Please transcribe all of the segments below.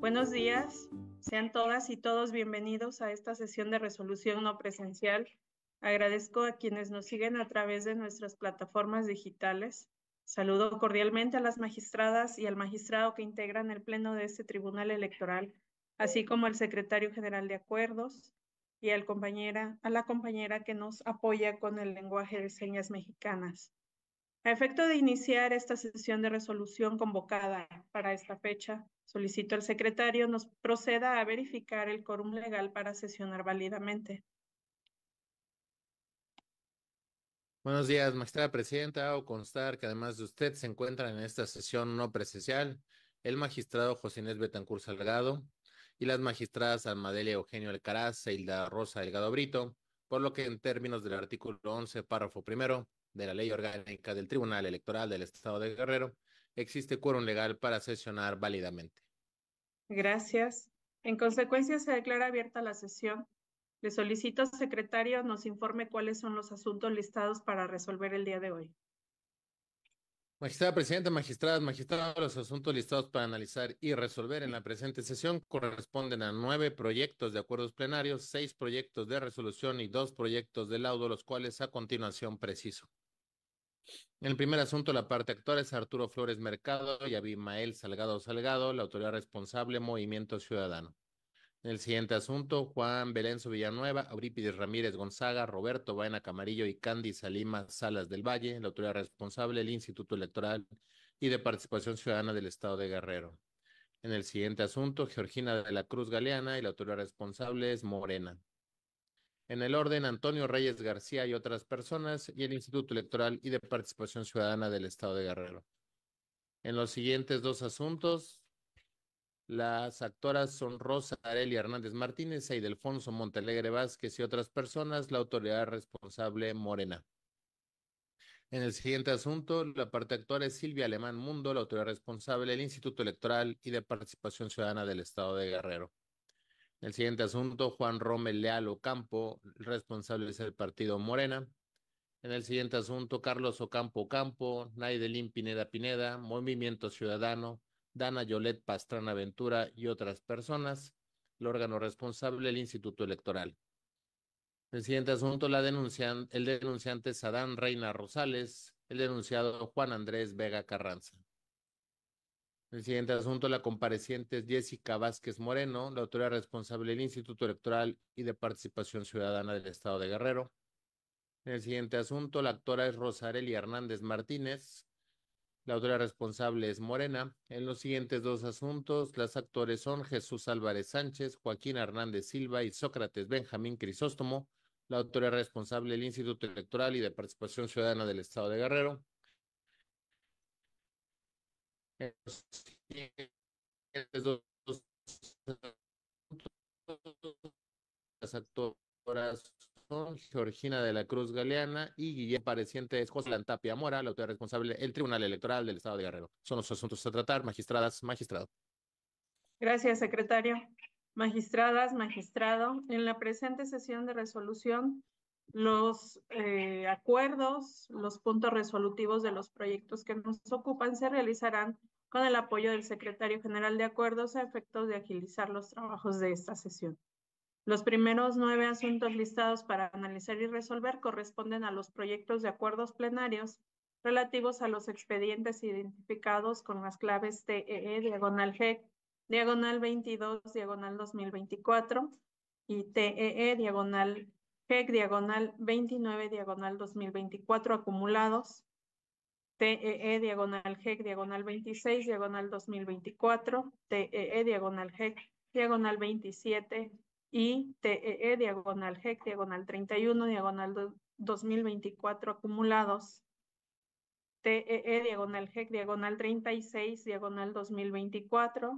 Buenos días, sean todas y todos bienvenidos a esta sesión de resolución no presencial. Agradezco a quienes nos siguen a través de nuestras plataformas digitales. Saludo cordialmente a las magistradas y al magistrado que integran el pleno de este tribunal electoral, así como al secretario general de acuerdos y a la compañera que nos apoya con el lenguaje de señas mexicanas. A efecto de iniciar esta sesión de resolución convocada para esta fecha, solicito al secretario nos proceda a verificar el quórum legal para sesionar válidamente. Buenos días, magistrada presidenta. Hago constar que además de usted se encuentran en esta sesión no presencial el magistrado José Inés Betancur Salgado y las magistradas Almadelia Eugenio Alcaraz e Hilda Rosa Delgado Brito, por lo que en términos del artículo 11, párrafo primero, de la Ley Orgánica del Tribunal Electoral del Estado de Guerrero, existe quórum legal para sesionar válidamente. Gracias. En consecuencia, se declara abierta la sesión. Le solicito al secretario nos informe cuáles son los asuntos listados para resolver el día de hoy. Magistrada Presidenta, magistradas, magistrados, los asuntos listados para analizar y resolver en la presente sesión corresponden a nueve proyectos de acuerdos plenarios, seis proyectos de resolución y dos proyectos de laudo, los cuales a continuación preciso. En El primer asunto, la parte actual es Arturo Flores Mercado y Abimael Salgado Salgado, la autoridad responsable, Movimiento Ciudadano. En El siguiente asunto, Juan Belenzo Villanueva, Aurípides Ramírez Gonzaga, Roberto Baena Camarillo y Candy Salima Salas del Valle, la autoridad responsable, el Instituto Electoral y de Participación Ciudadana del Estado de Guerrero. En el siguiente asunto, Georgina de la Cruz Galeana y la autoridad responsable es Morena. En el orden, Antonio Reyes García y otras personas, y el Instituto Electoral y de Participación Ciudadana del Estado de Guerrero. En los siguientes dos asuntos, las actoras son Rosa Arelia Hernández Martínez y e Montalegre Vázquez y otras personas, la autoridad responsable Morena. En el siguiente asunto, la parte actora es Silvia Alemán Mundo, la autoridad responsable del Instituto Electoral y de Participación Ciudadana del Estado de Guerrero. El siguiente asunto, Juan Romel Leal Ocampo, responsable es el partido Morena. En el siguiente asunto, Carlos Ocampo Campo, Naidelín Pineda Pineda, Movimiento Ciudadano, Dana Yolet Pastrana Ventura y otras personas. El órgano responsable, el Instituto Electoral. El siguiente asunto, la el denunciante Sadán Reina Rosales, el denunciado Juan Andrés Vega Carranza. El siguiente asunto, la compareciente es Jessica Vázquez Moreno, la autora responsable del Instituto Electoral y de Participación Ciudadana del Estado de Guerrero. En el siguiente asunto, la actora es Rosarelli Hernández Martínez, la autora responsable es Morena. En los siguientes dos asuntos, las actores son Jesús Álvarez Sánchez, Joaquín Hernández Silva y Sócrates Benjamín Crisóstomo, la autora responsable del Instituto Electoral y de Participación Ciudadana del Estado de Guerrero las actoras son Georgina de la Cruz Galeana y Guillermo es José Lantapia Mora, la autoridad responsable del Tribunal Electoral del Estado de Guerrero. Son los asuntos a tratar, magistradas, magistrado. Gracias, secretario. Magistradas, magistrado, en la presente sesión de resolución, los eh, acuerdos, los puntos resolutivos de los proyectos que nos ocupan se realizarán con el apoyo del secretario general de acuerdos a efectos de agilizar los trabajos de esta sesión. Los primeros nueve asuntos listados para analizar y resolver corresponden a los proyectos de acuerdos plenarios relativos a los expedientes identificados con las claves TEE, e, diagonal G, diagonal 22, diagonal 2024 y TEE, e, diagonal GEC, diagonal 29, diagonal 2024 acumulados TEE e diagonal GEC diagonal 26 diagonal 2024, TEE e diagonal GEC diagonal 27 y TEE e diagonal GEC diagonal 31 diagonal 2024 acumulados, TEE diagonal GEC diagonal 36 diagonal 2024,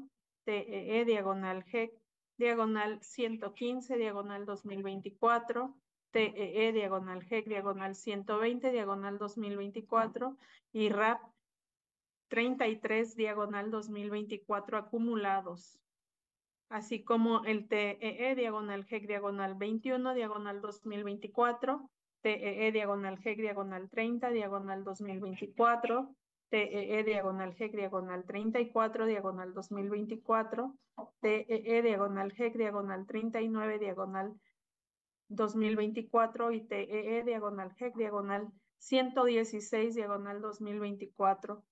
TEE diagonal GEC diagonal 115 diagonal 2024, TEE, e, diagonal G, diagonal 120, diagonal 2024 y RAP 33, diagonal 2024 acumulados, así como el TEE, e, diagonal G, diagonal 21, diagonal 2024, TEE, e, diagonal G, diagonal 30, diagonal 2024, TEE, diagonal G, diagonal 34, diagonal 2024, TEE, diagonal G, diagonal 39, diagonal 2024, 2024 y TEE diagonal GEC diagonal 116 diagonal 2024,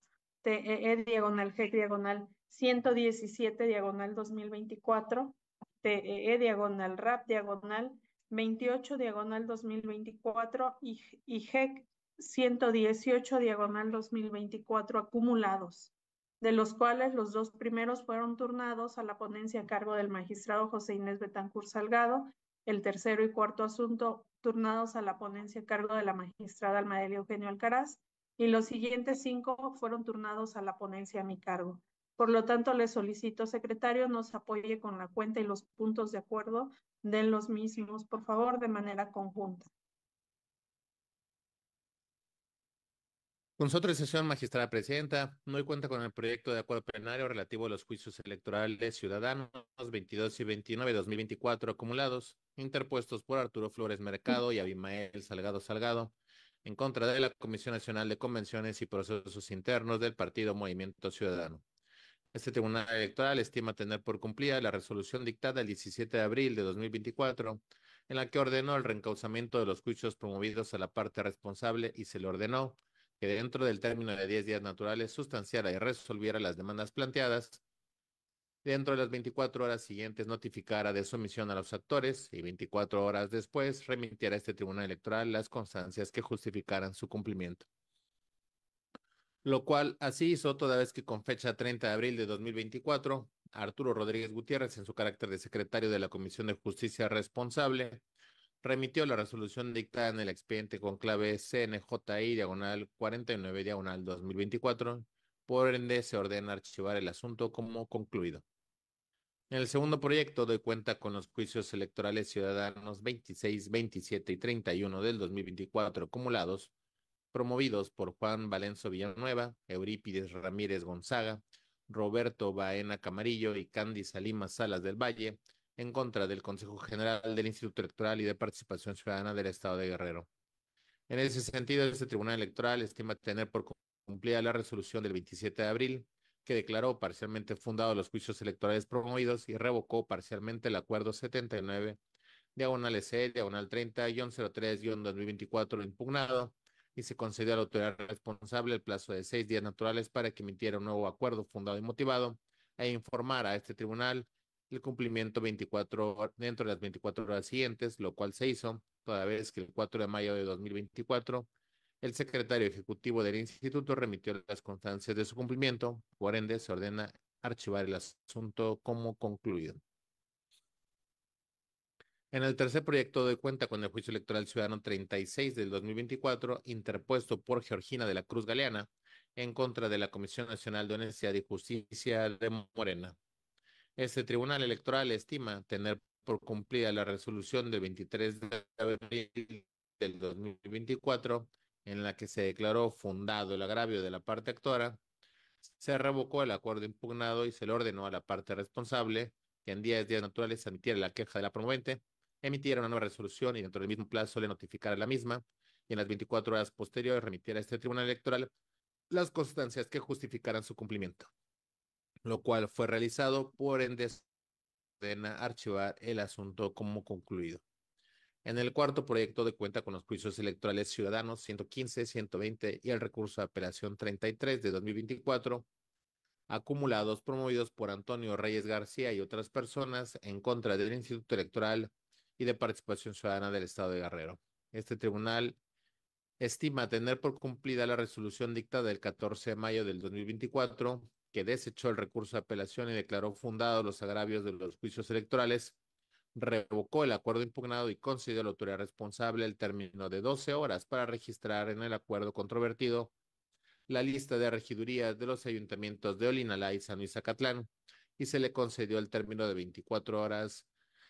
TEE e, diagonal GEC diagonal 117 diagonal 2024, TEE e, diagonal RAP diagonal 28 diagonal 2024 y, y GEC e 118 diagonal 2024 acumulados, de los cuales los dos primeros fueron turnados a la ponencia a cargo del magistrado José Inés Betancur Salgado el tercero y cuarto asunto turnados a la ponencia a cargo de la magistrada Almadelia Eugenio Alcaraz y los siguientes cinco fueron turnados a la ponencia a mi cargo. Por lo tanto, le solicito, secretario, nos apoye con la cuenta y los puntos de acuerdo Den los mismos, por favor, de manera conjunta. Con su otra Sesión magistrada presidenta, no cuenta con el proyecto de acuerdo plenario relativo a los juicios electorales ciudadanos 22 y 29 de 2024 acumulados, interpuestos por Arturo Flores Mercado y Abimael Salgado Salgado, en contra de la Comisión Nacional de Convenciones y Procesos Internos del Partido Movimiento Ciudadano. Este tribunal electoral estima tener por cumplida la resolución dictada el 17 de abril de 2024, en la que ordenó el reencauzamiento de los juicios promovidos a la parte responsable y se le ordenó que dentro del término de 10 días naturales sustanciara y resolviera las demandas planteadas, dentro de las 24 horas siguientes notificara de sumisión a los actores y 24 horas después remitiera a este tribunal electoral las constancias que justificaran su cumplimiento. Lo cual así hizo toda vez que con fecha 30 de abril de 2024, Arturo Rodríguez Gutiérrez, en su carácter de secretario de la Comisión de Justicia responsable, remitió la resolución dictada en el expediente con clave CNJI diagonal 49 diagonal 2024, por ende se ordena archivar el asunto como concluido. En El segundo proyecto doy cuenta con los juicios electorales ciudadanos 26, 27 y 31 del 2024 acumulados, promovidos por Juan Valenzo Villanueva, Eurípides Ramírez Gonzaga, Roberto Baena Camarillo y Candy Salima Salas del Valle, en contra del Consejo General del Instituto Electoral y de Participación Ciudadana del Estado de Guerrero. En ese sentido, este Tribunal Electoral estima tener por cumplida la resolución del 27 de abril que declaró parcialmente fundado los juicios electorales promovidos y revocó parcialmente el acuerdo 79 diagonal S, diagonal 30 03, 2024 impugnado y se concedió al la responsable el plazo de seis días naturales para que emitiera un nuevo acuerdo fundado y motivado e informara a este tribunal el cumplimiento 24, dentro de las 24 horas siguientes, lo cual se hizo, toda vez que el 4 de mayo de 2024 el secretario ejecutivo del instituto remitió las constancias de su cumplimiento, por ende se ordena archivar el asunto como concluido. En el tercer proyecto de cuenta con el juicio electoral ciudadano 36 del 2024, interpuesto por Georgina de la Cruz Galeana en contra de la Comisión Nacional de Honestidad y Justicia de Morena, este tribunal electoral estima tener por cumplida la resolución del 23 de abril del 2024, en la que se declaró fundado el agravio de la parte actora, se revocó el acuerdo impugnado y se le ordenó a la parte responsable que en 10 días naturales admitiera la queja de la promovente, emitiera una nueva resolución y dentro del mismo plazo le notificara la misma y en las 24 horas posteriores remitiera a este tribunal electoral las constancias que justificaran su cumplimiento lo cual fue realizado por ende archivar el asunto como concluido. En el cuarto proyecto de cuenta con los juicios electorales ciudadanos 115, 120 y el recurso de apelación 33 de 2024, acumulados promovidos por Antonio Reyes García y otras personas en contra del Instituto Electoral y de Participación Ciudadana del Estado de Guerrero. Este tribunal estima tener por cumplida la resolución dictada el 14 de mayo del 2024 que desechó el recurso de apelación y declaró fundados los agravios de los juicios electorales, revocó el acuerdo impugnado y concedió a la autoridad responsable el término de 12 horas para registrar en el acuerdo controvertido la lista de regidurías de los ayuntamientos de Olinalá y San Luis Acatlán y se le concedió el término de 24 horas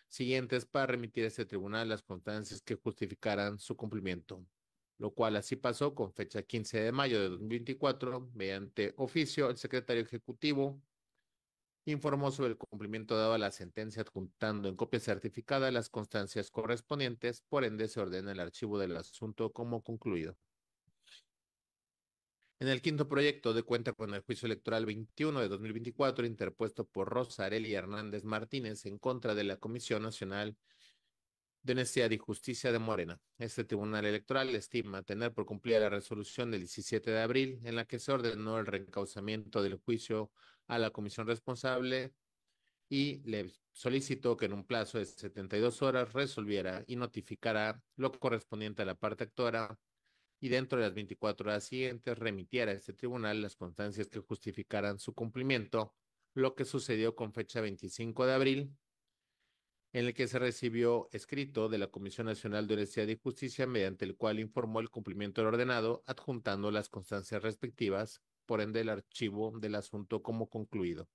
siguientes para remitir a este tribunal las constancias que justificaran su cumplimiento lo cual así pasó con fecha 15 de mayo de 2024, mediante oficio, el secretario ejecutivo informó sobre el cumplimiento dado a la sentencia adjuntando en copia certificada las constancias correspondientes, por ende se ordena el archivo del asunto como concluido. En el quinto proyecto de cuenta con el juicio electoral 21 de 2024 interpuesto por Rosarelli Hernández Martínez en contra de la Comisión Nacional de Honestidad y Justicia de Morena. Este tribunal electoral estima tener por cumplida la resolución del 17 de abril en la que se ordenó el reencauzamiento del juicio a la comisión responsable y le solicitó que en un plazo de 72 horas resolviera y notificara lo correspondiente a la parte actora y dentro de las 24 horas siguientes remitiera a este tribunal las constancias que justificaran su cumplimiento, lo que sucedió con fecha 25 de abril en el que se recibió escrito de la Comisión Nacional de Honestidad y Justicia, mediante el cual informó el cumplimiento del ordenado, adjuntando las constancias respectivas, por ende el archivo del asunto como concluido.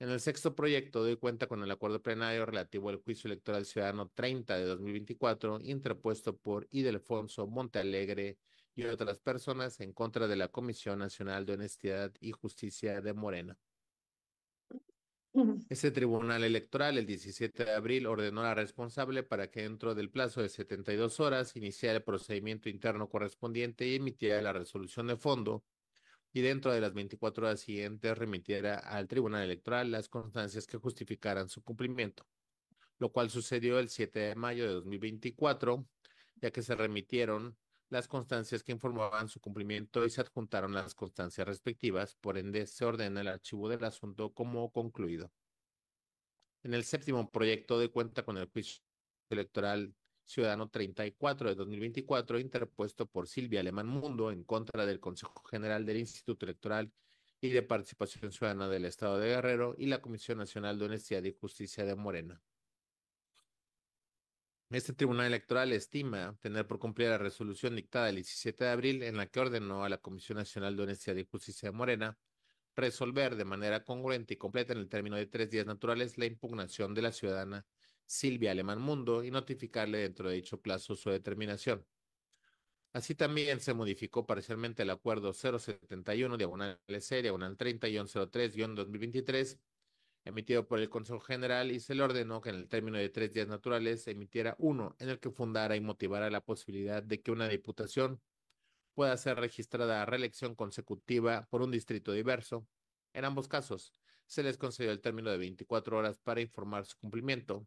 En el sexto proyecto doy cuenta con el acuerdo plenario relativo al juicio electoral ciudadano 30 de 2024, interpuesto por Idelfonso Montalegre y otras personas en contra de la Comisión Nacional de Honestidad y Justicia de Morena. Ese tribunal electoral el 17 de abril ordenó a la responsable para que dentro del plazo de 72 horas iniciara el procedimiento interno correspondiente y emitiera la resolución de fondo y dentro de las 24 horas siguientes remitiera al tribunal electoral las constancias que justificaran su cumplimiento, lo cual sucedió el 7 de mayo de 2024, ya que se remitieron las constancias que informaban su cumplimiento y se adjuntaron las constancias respectivas, por ende se ordena el archivo del asunto como concluido. En el séptimo proyecto de cuenta con el juicio electoral Ciudadano 34 de 2024, interpuesto por Silvia Alemán Mundo en contra del Consejo General del Instituto Electoral y de Participación Ciudadana del Estado de Guerrero y la Comisión Nacional de Honestidad y Justicia de Morena. Este tribunal electoral estima tener por cumplir la resolución dictada el 17 de abril en la que ordenó a la Comisión Nacional de Honestidad y Justicia de Morena resolver de manera congruente y completa en el término de tres días naturales la impugnación de la ciudadana Silvia Alemán Mundo y notificarle dentro de dicho plazo su determinación. Así también se modificó parcialmente el acuerdo 071 diagonal 30 03 2023 emitido por el Consejo General y se le ordenó que en el término de tres días naturales se emitiera uno en el que fundara y motivara la posibilidad de que una diputación pueda ser registrada a reelección consecutiva por un distrito diverso. En ambos casos, se les concedió el término de 24 horas para informar su cumplimiento,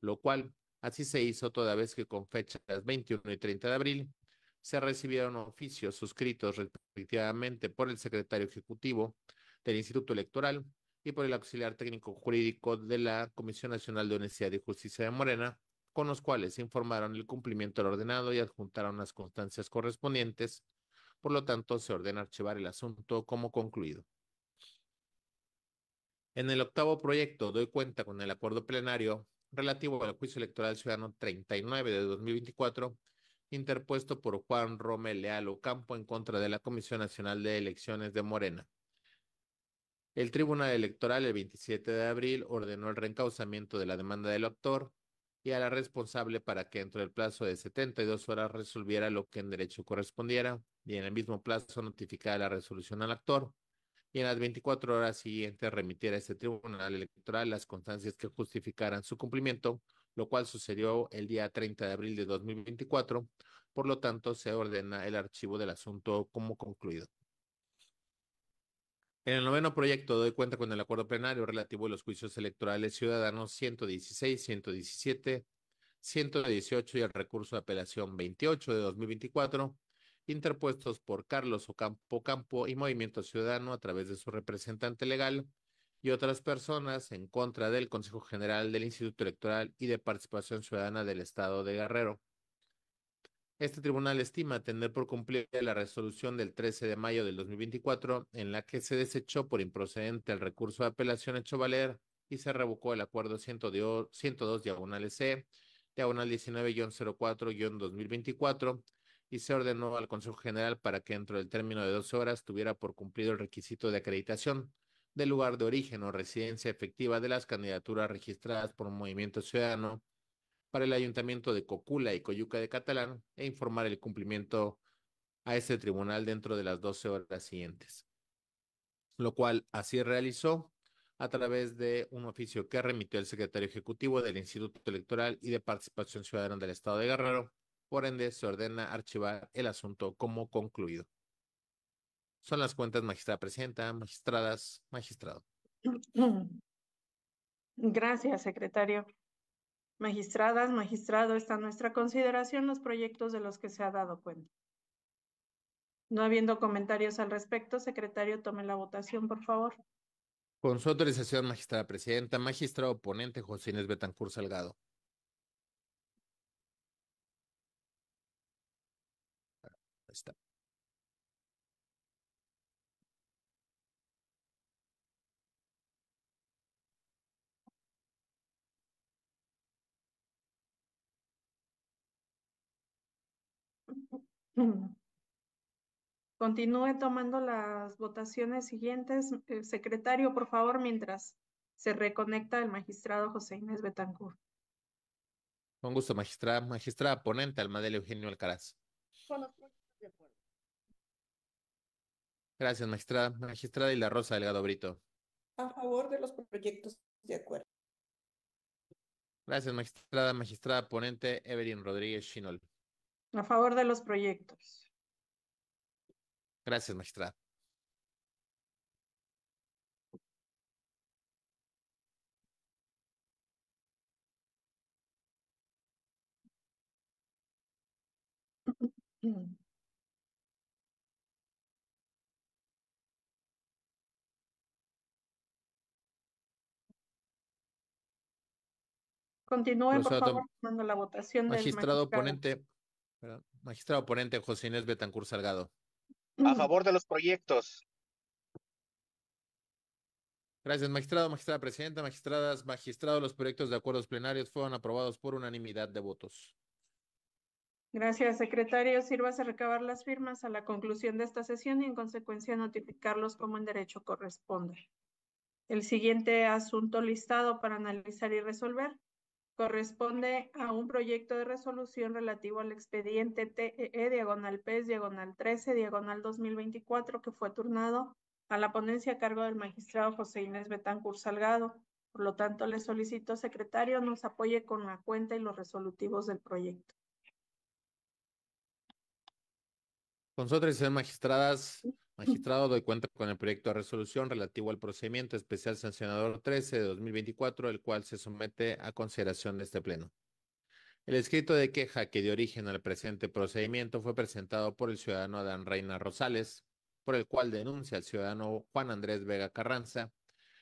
lo cual así se hizo toda vez que con fechas 21 y 30 de abril se recibieron oficios suscritos respectivamente por el secretario ejecutivo del Instituto Electoral, y por el auxiliar técnico jurídico de la Comisión Nacional de Honestidad y Justicia de Morena, con los cuales informaron el cumplimiento del ordenado y adjuntaron las constancias correspondientes. Por lo tanto, se ordena archivar el asunto como concluido. En el octavo proyecto doy cuenta con el acuerdo plenario relativo al juicio electoral ciudadano 39 de 2024, interpuesto por Juan Romel Leal Ocampo en contra de la Comisión Nacional de Elecciones de Morena. El Tribunal Electoral el 27 de abril ordenó el reencauzamiento de la demanda del actor y a la responsable para que dentro del plazo de 72 horas resolviera lo que en derecho correspondiera y en el mismo plazo notificara la resolución al actor y en las 24 horas siguientes remitiera a este tribunal electoral las constancias que justificaran su cumplimiento, lo cual sucedió el día 30 de abril de 2024. Por lo tanto, se ordena el archivo del asunto como concluido. En el noveno proyecto doy cuenta con el acuerdo plenario relativo a los juicios electorales ciudadanos 116, 117, 118 y el recurso de apelación 28 de 2024, interpuestos por Carlos Ocampo Campo y Movimiento Ciudadano a través de su representante legal y otras personas en contra del Consejo General del Instituto Electoral y de Participación Ciudadana del Estado de Guerrero este tribunal estima tener por cumplida la resolución del 13 de mayo del 2024 en la que se desechó por improcedente el recurso de apelación hecho valer y se revocó el acuerdo 102, diagonal C, diagonal 19-04-2024 y se ordenó al Consejo General para que dentro del término de 12 horas tuviera por cumplido el requisito de acreditación del lugar de origen o residencia efectiva de las candidaturas registradas por un Movimiento Ciudadano para el ayuntamiento de Cocula y Coyuca de Catalán e informar el cumplimiento a este tribunal dentro de las 12 horas siguientes, lo cual así realizó a través de un oficio que remitió el secretario ejecutivo del Instituto Electoral y de Participación Ciudadana del Estado de Guerrero. Por ende, se ordena archivar el asunto como concluido. Son las cuentas, magistrada presidenta, magistradas, magistrado. Gracias, secretario. Magistradas, magistrado, está nuestra consideración los proyectos de los que se ha dado cuenta. No habiendo comentarios al respecto, secretario, tome la votación, por favor. Con su autorización, magistrada presidenta, magistrado oponente José Inés Betancur Salgado. Continúe tomando las votaciones siguientes. Eh, secretario, por favor, mientras se reconecta el magistrado José Inés Betancourt. Con gusto, magistrada. Magistrada ponente, Almadel Eugenio Alcaraz. Gracias, magistrada. Magistrada y la Rosa Delgado Brito. A favor de los proyectos de acuerdo. Gracias, magistrada. Magistrada ponente Evelyn Rodríguez Chinol. A favor de los proyectos. Gracias, magistrado. Continúe, por favor, la votación. Magistrado, del magistrado. ponente, Magistrado ponente José Inés Betancur Salgado. A mm. favor de los proyectos. Gracias, magistrado, magistrada presidenta, magistradas, magistrados. Los proyectos de acuerdos plenarios fueron aprobados por unanimidad de votos. Gracias, secretario. Sirvas a recabar las firmas a la conclusión de esta sesión y en consecuencia notificarlos como en derecho corresponde. El siguiente asunto listado para analizar y resolver corresponde a un proyecto de resolución relativo al expediente TEE e diagonal PES diagonal 13 diagonal 2024 que fue turnado a la ponencia a cargo del magistrado José Inés Betancur Salgado. Por lo tanto, le solicito, secretario, nos apoye con la cuenta y los resolutivos del proyecto. Con nosotros, magistradas, Magistrado, doy cuenta con el proyecto de resolución relativo al procedimiento especial sancionador 13 de 2024, el cual se somete a consideración de este pleno. El escrito de queja que dio origen al presente procedimiento fue presentado por el ciudadano Adán Reina Rosales, por el cual denuncia al ciudadano Juan Andrés Vega Carranza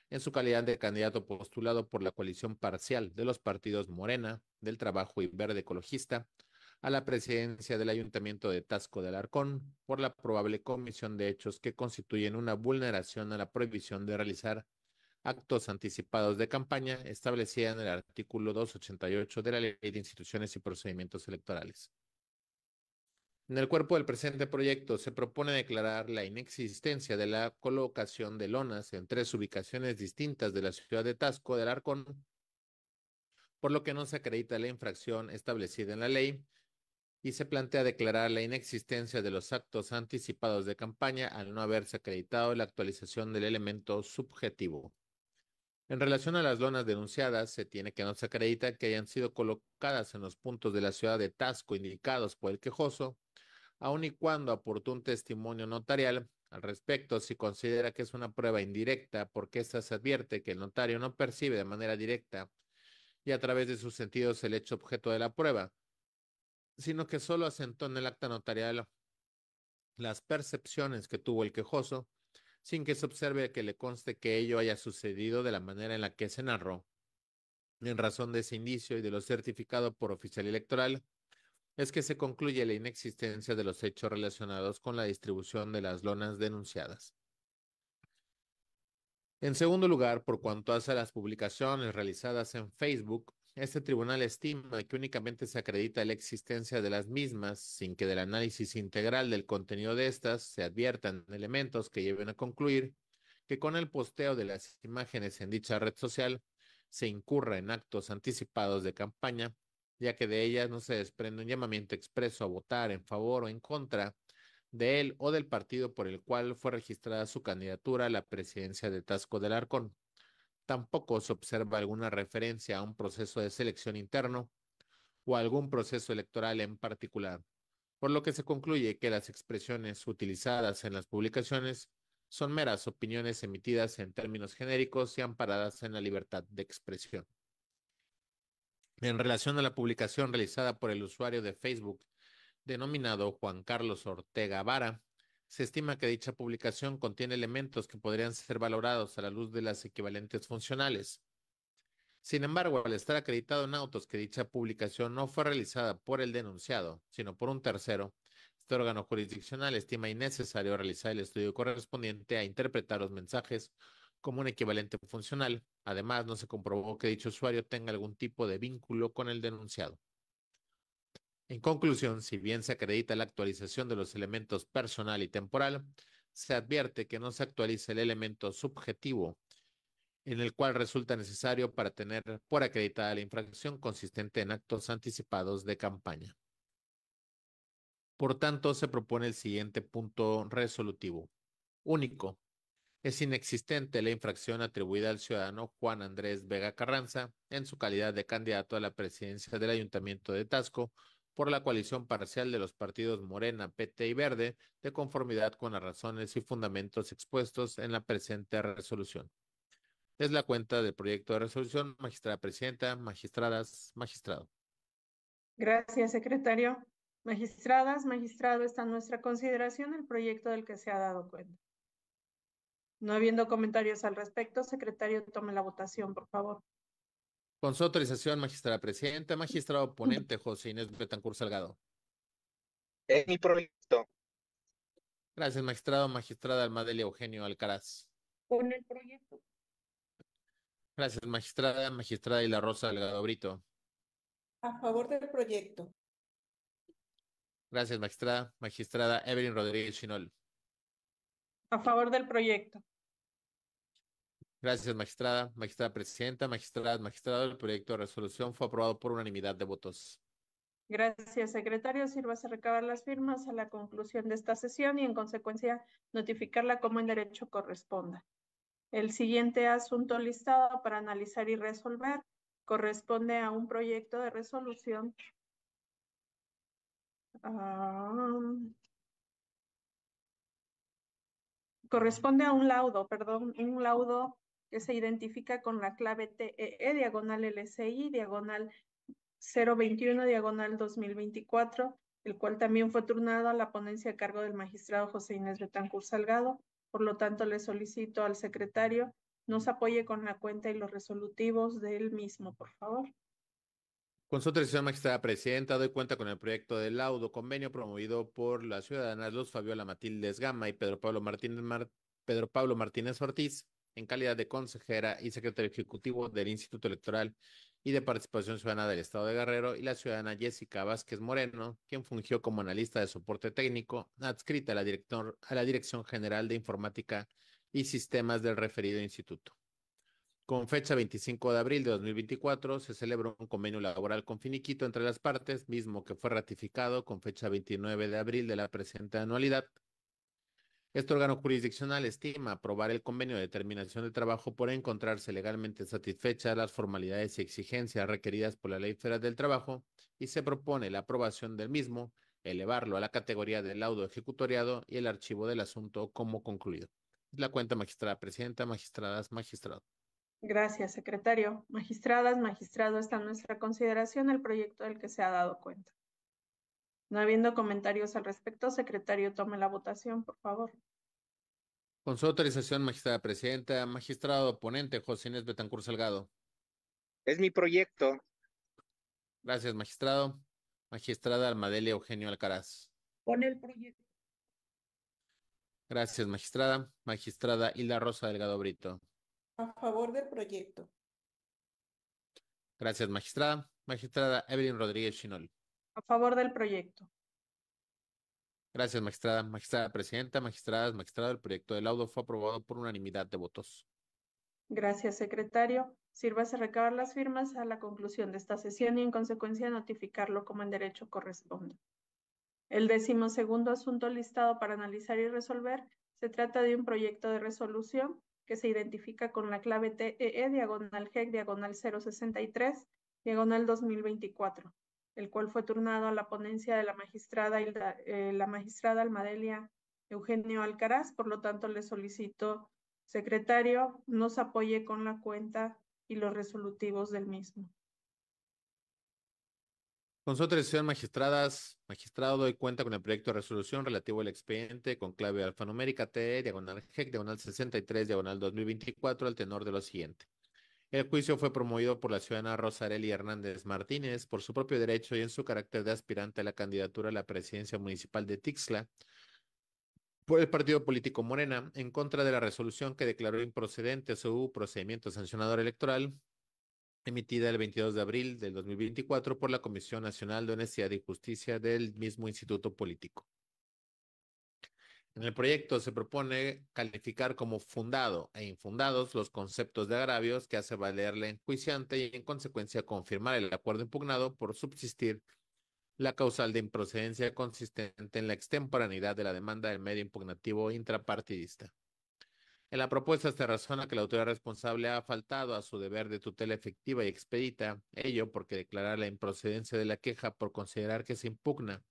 en su calidad de candidato postulado por la coalición parcial de los partidos Morena, del Trabajo y Verde Ecologista, a la presidencia del Ayuntamiento de Tasco del Alarcón por la probable comisión de hechos que constituyen una vulneración a la prohibición de realizar actos anticipados de campaña establecida en el artículo 288 de la Ley de Instituciones y Procedimientos Electorales. En el cuerpo del presente proyecto se propone declarar la inexistencia de la colocación de lonas en tres ubicaciones distintas de la ciudad de Tasco del Arcón, por lo que no se acredita la infracción establecida en la ley y se plantea declarar la inexistencia de los actos anticipados de campaña al no haberse acreditado la actualización del elemento subjetivo. En relación a las lonas denunciadas, se tiene que no se acredita que hayan sido colocadas en los puntos de la ciudad de Tasco indicados por el quejoso, aun y cuando aportó un testimonio notarial al respecto si considera que es una prueba indirecta porque ésta se advierte que el notario no percibe de manera directa y a través de sus sentidos el hecho objeto de la prueba, sino que solo asentó en el acta notarial las percepciones que tuvo el quejoso, sin que se observe que le conste que ello haya sucedido de la manera en la que se narró. En razón de ese indicio y de lo certificado por oficial electoral, es que se concluye la inexistencia de los hechos relacionados con la distribución de las lonas denunciadas. En segundo lugar, por cuanto hace a las publicaciones realizadas en Facebook, este tribunal estima que únicamente se acredita la existencia de las mismas sin que del análisis integral del contenido de estas se adviertan elementos que lleven a concluir que con el posteo de las imágenes en dicha red social se incurra en actos anticipados de campaña, ya que de ellas no se desprende un llamamiento expreso a votar en favor o en contra de él o del partido por el cual fue registrada su candidatura a la presidencia de Tasco del Arcón tampoco se observa alguna referencia a un proceso de selección interno o algún proceso electoral en particular, por lo que se concluye que las expresiones utilizadas en las publicaciones son meras opiniones emitidas en términos genéricos y amparadas en la libertad de expresión. En relación a la publicación realizada por el usuario de Facebook denominado Juan Carlos Ortega Vara, se estima que dicha publicación contiene elementos que podrían ser valorados a la luz de las equivalentes funcionales. Sin embargo, al estar acreditado en autos que dicha publicación no fue realizada por el denunciado, sino por un tercero, este órgano jurisdiccional estima innecesario realizar el estudio correspondiente a interpretar los mensajes como un equivalente funcional. Además, no se comprobó que dicho usuario tenga algún tipo de vínculo con el denunciado. En conclusión, si bien se acredita la actualización de los elementos personal y temporal, se advierte que no se actualiza el elemento subjetivo en el cual resulta necesario para tener por acreditada la infracción consistente en actos anticipados de campaña. Por tanto, se propone el siguiente punto resolutivo. Único. Es inexistente la infracción atribuida al ciudadano Juan Andrés Vega Carranza en su calidad de candidato a la presidencia del Ayuntamiento de Tasco por la coalición parcial de los partidos Morena, PT y Verde, de conformidad con las razones y fundamentos expuestos en la presente resolución. Es la cuenta del proyecto de resolución, magistrada presidenta, magistradas, magistrado. Gracias, secretario. Magistradas, magistrado, está en nuestra consideración el proyecto del que se ha dado cuenta. No habiendo comentarios al respecto, secretario, tome la votación, por favor. Con su autorización, magistrada presidenta, magistrado oponente, José Inés Betancur Salgado. Es mi proyecto. Gracias, magistrado. Magistrada Almadelia Eugenio Alcaraz. Con el proyecto. Gracias, magistrada. Magistrada Hila Rosa Delgado Brito. A favor del proyecto. Gracias, magistrada. Magistrada Evelyn Rodríguez Chinol. A favor del proyecto. Gracias, magistrada. Magistrada presidenta, magistradas, magistrado, el proyecto de resolución fue aprobado por unanimidad de votos. Gracias, secretario. Sirvas a recabar las firmas a la conclusión de esta sesión y, en consecuencia, notificarla como en derecho corresponda. El siguiente asunto listado para analizar y resolver corresponde a un proyecto de resolución. Ah, corresponde a un laudo, perdón, un laudo que se identifica con la clave TEE e, diagonal LCI diagonal 021 diagonal 2024, el cual también fue turnado a la ponencia a cargo del magistrado José Inés Betancur Salgado. Por lo tanto, le solicito al secretario nos apoye con la cuenta y los resolutivos del mismo, por favor. Con su autorización, magistrada presidenta, doy cuenta con el proyecto de laudo convenio promovido por la ciudadana Luz Fabiola Matildes Gama y Pedro Pablo Martínez, Pedro Pablo Martínez Ortiz en calidad de consejera y secretario ejecutivo del Instituto Electoral y de Participación Ciudadana del Estado de Guerrero, y la ciudadana Jessica Vázquez Moreno, quien fungió como analista de soporte técnico, adscrita a la, director, a la Dirección General de Informática y Sistemas del referido instituto. Con fecha 25 de abril de 2024 se celebró un convenio laboral con Finiquito entre las partes, mismo que fue ratificado con fecha 29 de abril de la presente anualidad este órgano jurisdiccional estima aprobar el convenio de terminación de trabajo por encontrarse legalmente satisfechas las formalidades y exigencias requeridas por la Ley Federal del Trabajo y se propone la aprobación del mismo, elevarlo a la categoría del laudo ejecutoriado y el archivo del asunto como concluido. La cuenta magistrada presidenta, magistradas, magistrado. Gracias, secretario. Magistradas, magistrado, está en nuestra consideración el proyecto del que se ha dado cuenta. No habiendo comentarios al respecto, secretario, tome la votación, por favor. Con su autorización, magistrada presidenta, magistrado oponente, José Inés Betancur Salgado. Es mi proyecto. Gracias, magistrado. Magistrada Almadelia Eugenio Alcaraz. Con el proyecto. Gracias, magistrada. Magistrada Hilda Rosa Delgado Brito. A favor del proyecto. Gracias, magistrada. Magistrada Evelyn Rodríguez Chinol. A favor del proyecto. Gracias, magistrada. Magistrada presidenta, magistradas, magistrado, el proyecto de laudo fue aprobado por unanimidad de votos. Gracias, secretario. Sírvase recabar las firmas a la conclusión de esta sesión y en consecuencia notificarlo como en derecho corresponde. El decimosegundo asunto listado para analizar y resolver se trata de un proyecto de resolución que se identifica con la clave TEE e diagonal GEC diagonal 063 diagonal 2024 el cual fue turnado a la ponencia de la magistrada, eh, la magistrada Almadelia Eugenio Alcaraz. Por lo tanto, le solicito, secretario, nos apoye con la cuenta y los resolutivos del mismo. Con su atención magistradas, magistrado, doy cuenta con el proyecto de resolución relativo al expediente con clave alfanumérica T, diagonal GEC, diagonal 63, diagonal 2024, al tenor de lo siguiente. El juicio fue promovido por la ciudadana Rosarelli Hernández Martínez por su propio derecho y en su carácter de aspirante a la candidatura a la presidencia municipal de Tixla por el partido político Morena en contra de la resolución que declaró improcedente su procedimiento sancionador electoral emitida el 22 de abril del 2024 por la Comisión Nacional de Honestidad y Justicia del mismo instituto político. En el proyecto se propone calificar como fundado e infundados los conceptos de agravios que hace valer la enjuiciante y en consecuencia confirmar el acuerdo impugnado por subsistir la causal de improcedencia consistente en la extemporaneidad de la demanda del medio impugnativo intrapartidista. En la propuesta se razona que la autoridad responsable ha faltado a su deber de tutela efectiva y expedita, ello porque declarar la improcedencia de la queja por considerar que se impugna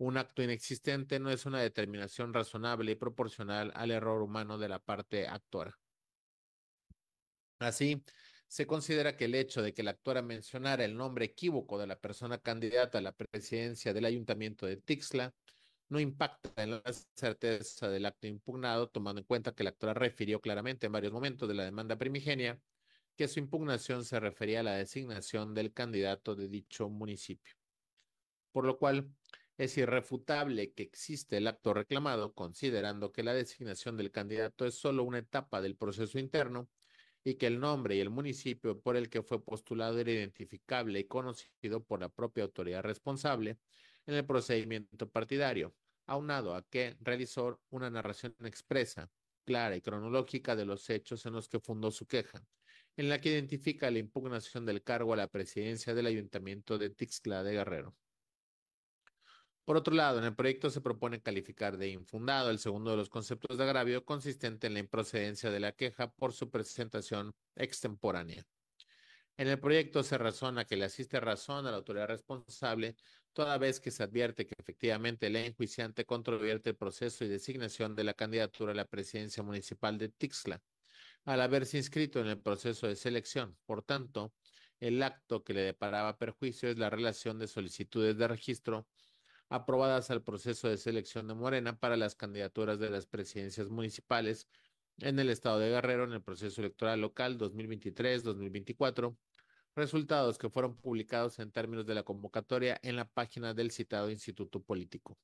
un acto inexistente no es una determinación razonable y proporcional al error humano de la parte actora. Así, se considera que el hecho de que la actora mencionara el nombre equívoco de la persona candidata a la presidencia del ayuntamiento de Tixla no impacta en la certeza del acto impugnado, tomando en cuenta que la actora refirió claramente en varios momentos de la demanda primigenia que su impugnación se refería a la designación del candidato de dicho municipio. Por lo cual, es irrefutable que existe el acto reclamado, considerando que la designación del candidato es solo una etapa del proceso interno y que el nombre y el municipio por el que fue postulado era identificable y conocido por la propia autoridad responsable en el procedimiento partidario, aunado a que realizó una narración expresa, clara y cronológica de los hechos en los que fundó su queja, en la que identifica la impugnación del cargo a la presidencia del ayuntamiento de Tixla de Guerrero. Por otro lado, en el proyecto se propone calificar de infundado el segundo de los conceptos de agravio consistente en la improcedencia de la queja por su presentación extemporánea. En el proyecto se razona que le asiste razón a la autoridad responsable toda vez que se advierte que efectivamente el enjuiciante controvierte el proceso y designación de la candidatura a la presidencia municipal de Tixla al haberse inscrito en el proceso de selección. Por tanto, el acto que le deparaba perjuicio es la relación de solicitudes de registro aprobadas al proceso de selección de Morena para las candidaturas de las presidencias municipales en el estado de Guerrero en el proceso electoral local 2023-2024, resultados que fueron publicados en términos de la convocatoria en la página del citado Instituto Político.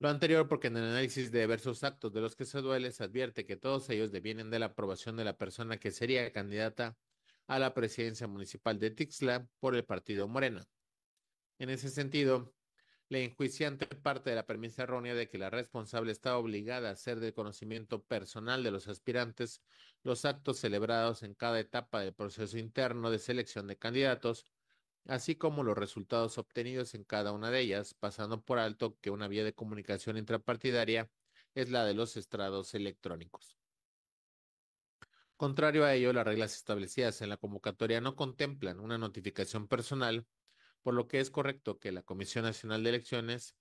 Lo anterior porque en el análisis de diversos actos de los que se duele se advierte que todos ellos devienen de la aprobación de la persona que sería candidata a la presidencia municipal de Tixla por el partido Morena. En ese sentido, la enjuiciante parte de la premisa errónea de que la responsable está obligada a hacer de conocimiento personal de los aspirantes los actos celebrados en cada etapa del proceso interno de selección de candidatos, así como los resultados obtenidos en cada una de ellas, pasando por alto que una vía de comunicación intrapartidaria es la de los estrados electrónicos. Contrario a ello, las reglas establecidas en la convocatoria no contemplan una notificación personal por lo que es correcto que la Comisión Nacional de Elecciones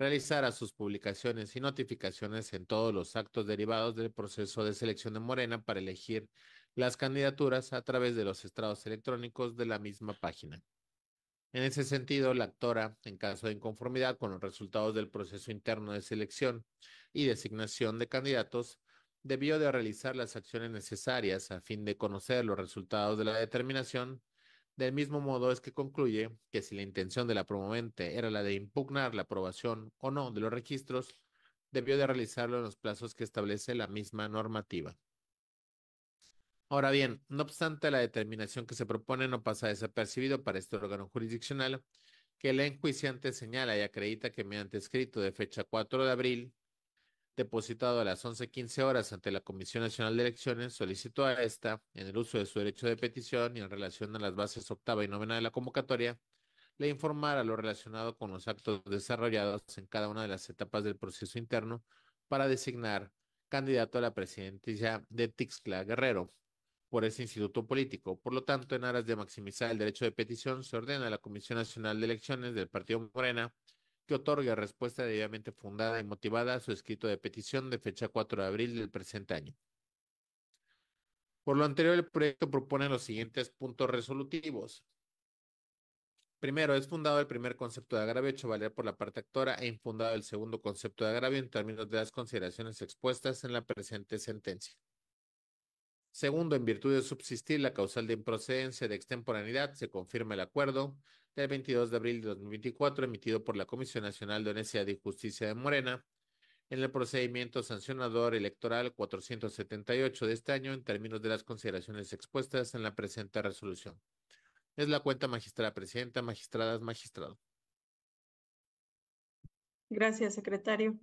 realizara sus publicaciones y notificaciones en todos los actos derivados del proceso de selección de Morena para elegir las candidaturas a través de los estrados electrónicos de la misma página. En ese sentido, la actora, en caso de inconformidad con los resultados del proceso interno de selección y designación de candidatos, debió de realizar las acciones necesarias a fin de conocer los resultados de la determinación del mismo modo es que concluye que si la intención de la promovente era la de impugnar la aprobación o no de los registros, debió de realizarlo en los plazos que establece la misma normativa. Ahora bien, no obstante la determinación que se propone no pasa desapercibido para este órgano jurisdiccional, que el enjuiciante señala y acredita que mediante escrito de fecha 4 de abril depositado a las 11.15 horas ante la Comisión Nacional de Elecciones, solicitó a esta, en el uso de su derecho de petición y en relación a las bases octava y novena de la convocatoria, le informara lo relacionado con los actos desarrollados en cada una de las etapas del proceso interno para designar candidato a la presidencia de Tixla Guerrero por ese instituto político. Por lo tanto, en aras de maximizar el derecho de petición, se ordena a la Comisión Nacional de Elecciones del Partido Morena que otorgue respuesta debidamente fundada y motivada a su escrito de petición de fecha 4 de abril del presente año. Por lo anterior, el proyecto propone los siguientes puntos resolutivos. Primero, es fundado el primer concepto de agravio hecho valer por la parte actora e infundado el segundo concepto de agravio en términos de las consideraciones expuestas en la presente sentencia. Segundo, en virtud de subsistir la causal de improcedencia de extemporaneidad, se confirma el acuerdo del 22 de abril de 2024 emitido por la Comisión Nacional de Honestidad y Justicia de Morena en el procedimiento sancionador electoral 478 de este año en términos de las consideraciones expuestas en la presente resolución. Es la cuenta magistrada presidenta, magistradas, magistrado. Gracias, secretario.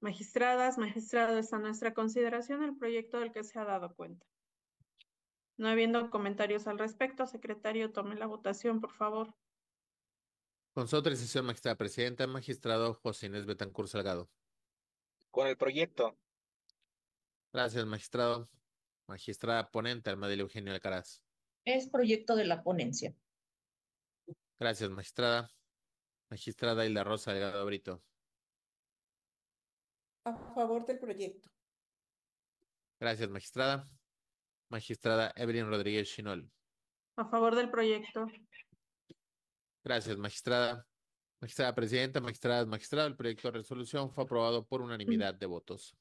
Magistradas, magistrado, está nuestra consideración el proyecto del que se ha dado cuenta. No habiendo comentarios al respecto, secretario, tome la votación, por favor. Con su autorización, magistrada presidenta, magistrado José Inés Betancur Salgado. Con el proyecto. Gracias, magistrado. Magistrada ponente, Armadillo Eugenio Alcaraz. Es proyecto de la ponencia. Gracias, magistrada. Magistrada Hilda Rosa Delgado Brito. A favor del proyecto. Gracias, magistrada. Magistrada Evelyn Rodríguez Chinol. A favor del proyecto. Gracias, magistrada. Magistrada presidenta, magistradas, magistrado, el proyecto de resolución fue aprobado por unanimidad de votos.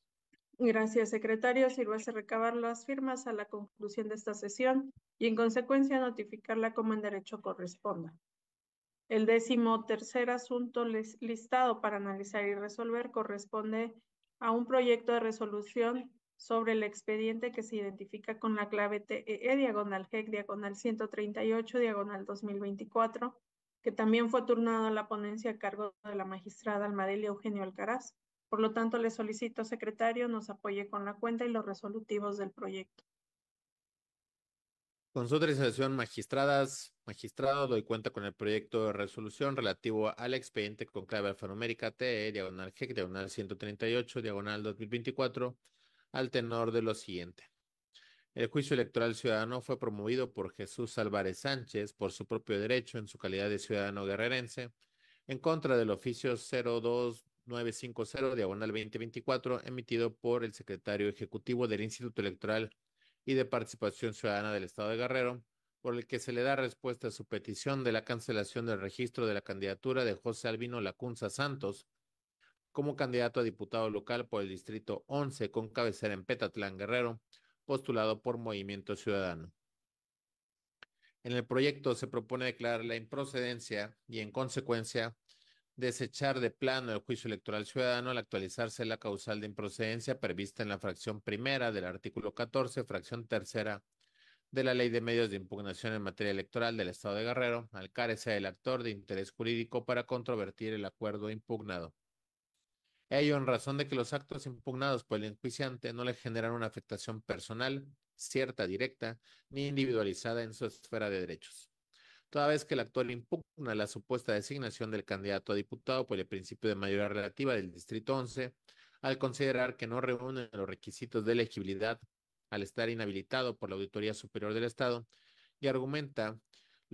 Gracias, secretario. a recabar las firmas a la conclusión de esta sesión y, en consecuencia, notificarla como en derecho corresponda. El décimo tercer asunto listado para analizar y resolver corresponde a un proyecto de resolución sobre el expediente que se identifica con la clave TEE e diagonal GEC diagonal 138 diagonal 2024, que también fue turnado a la ponencia a cargo de la magistrada Almadelia Eugenio Alcaraz. Por lo tanto, le solicito, secretario, nos apoye con la cuenta y los resolutivos del proyecto. Con su autorización, magistradas, magistrado, doy cuenta con el proyecto de resolución relativo al expediente con clave alfanumérica TE, e diagonal GEC, diagonal 138, diagonal 2024, al tenor de lo siguiente. El juicio electoral ciudadano fue promovido por Jesús Álvarez Sánchez por su propio derecho en su calidad de ciudadano guerrerense en contra del oficio 02950 diagonal 2024 emitido por el secretario ejecutivo del Instituto Electoral y de Participación Ciudadana del Estado de Guerrero, por el que se le da respuesta a su petición de la cancelación del registro de la candidatura de José Albino Lacunza Santos como candidato a diputado local por el Distrito 11 con cabecera en Petatlán Guerrero, postulado por Movimiento Ciudadano. En el proyecto se propone declarar la improcedencia y, en consecuencia, desechar de plano el juicio electoral ciudadano al actualizarse la causal de improcedencia prevista en la fracción primera del artículo 14, fracción tercera de la Ley de Medios de Impugnación en Materia Electoral del Estado de Guerrero, al carecer el actor de interés jurídico para controvertir el acuerdo impugnado. Ello en razón de que los actos impugnados por el enjuiciante no le generan una afectación personal, cierta, directa, ni individualizada en su esfera de derechos. Toda vez que el actual impugna la supuesta designación del candidato a diputado por el principio de mayoría relativa del Distrito 11, al considerar que no reúne los requisitos de elegibilidad al estar inhabilitado por la Auditoría Superior del Estado, y argumenta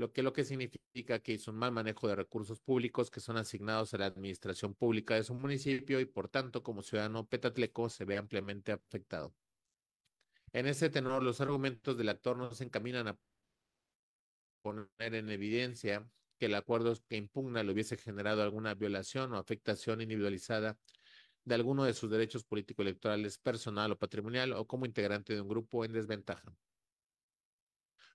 lo que, lo que significa que hizo un mal manejo de recursos públicos que son asignados a la administración pública de su municipio y por tanto como ciudadano petatleco se ve ampliamente afectado. En ese tenor, los argumentos del actor no se encaminan a poner en evidencia que el acuerdo que impugna le hubiese generado alguna violación o afectación individualizada de alguno de sus derechos político-electorales personal o patrimonial o como integrante de un grupo en desventaja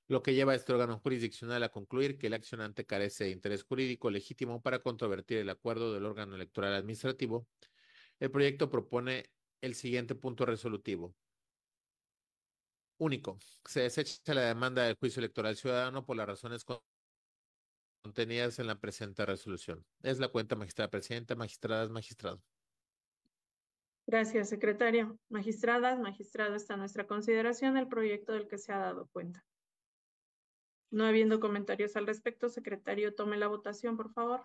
lo que lleva a este órgano jurisdiccional a concluir que el accionante carece de interés jurídico legítimo para controvertir el acuerdo del órgano electoral administrativo, el proyecto propone el siguiente punto resolutivo. Único, se desecha la demanda del juicio electoral ciudadano por las razones contenidas en la presente resolución. Es la cuenta, magistrada presidenta, magistradas, magistrados. Gracias, secretario. Magistradas, magistrado, está nuestra consideración el proyecto del que se ha dado cuenta. No habiendo comentarios al respecto, secretario, tome la votación, por favor.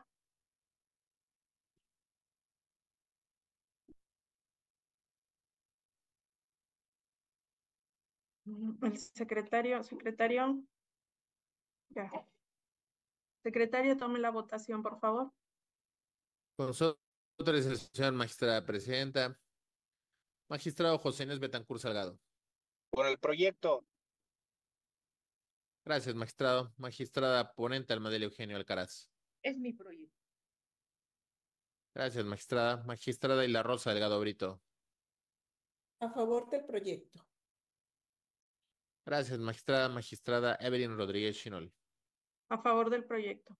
Mm, el secretario, secretario. Ya. Secretario, tome la votación, por favor. Con su autorización, magistrada presidenta. Magistrado José Inés Betancur Salgado. Por el proyecto. Gracias, magistrado. Magistrada ponente Almadel Eugenio Alcaraz. Es mi proyecto. Gracias, magistrada. Magistrada la Rosa Delgado Brito. A favor del proyecto. Gracias, magistrada. Magistrada Evelyn Rodríguez Chinol. A favor del proyecto.